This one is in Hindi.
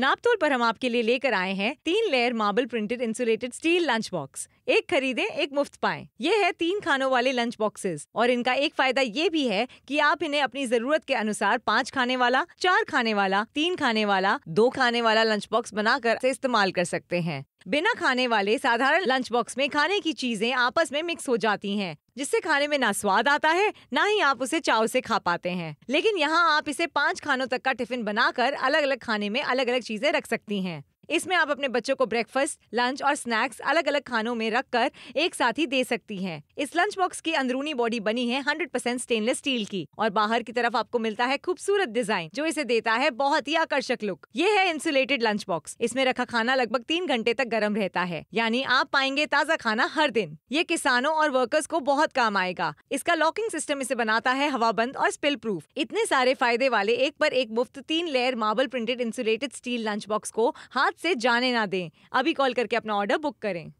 नापतोल पर हम आपके लिए लेकर आए हैं तीन layer marble printed insulated steel lunch box एक खरीदे एक मुफ्त पाए ये है तीन खानों वाले लंच बॉक्सेस और इनका एक फायदा ये भी है कि आप इन्हें अपनी जरूरत के अनुसार पाँच खाने वाला चार खाने वाला तीन खाने वाला दो खाने वाला लंच बॉक्स बनाकर इस्तेमाल कर सकते हैं बिना खाने वाले साधारण लंच बॉक्स में खाने की चीजें आपस में मिक्स हो जाती हैं जिससे खाने में ना स्वाद आता है ना ही आप उसे चाव से खा पाते हैं लेकिन यहाँ आप इसे पाँच खानों तक का टिफिन बनाकर अलग अलग खाने में अलग अलग चीजें रख सकती हैं इसमें आप अपने बच्चों को ब्रेकफास्ट लंच और स्नैक्स अलग अलग खानों में रख कर एक साथ ही दे सकती हैं इस लंच बॉक्स की अंदरूनी बॉडी बनी है 100% स्टेनलेस स्टील की और बाहर की तरफ आपको मिलता है खूबसूरत डिजाइन जो इसे देता है बहुत ही आकर्षक लुक ये है इंसुलेटेड लंच बॉक्स इसमें रखा खाना लगभग तीन घंटे तक गर्म रहता है यानी आप पाएंगे ताजा खाना हर दिन ये किसानों और वर्कर्स को बहुत काम आएगा इसका लॉकिंग सिस्टम इसे बनाता है हवाबंद और स्पिल प्रूफ इतने सारे फायदे वाले एक पर एक मुफ्त तीन layer marble printed insulated steel lunch box को हाथ से जाने ना दें अभी कॉल करके अपना ऑर्डर बुक करें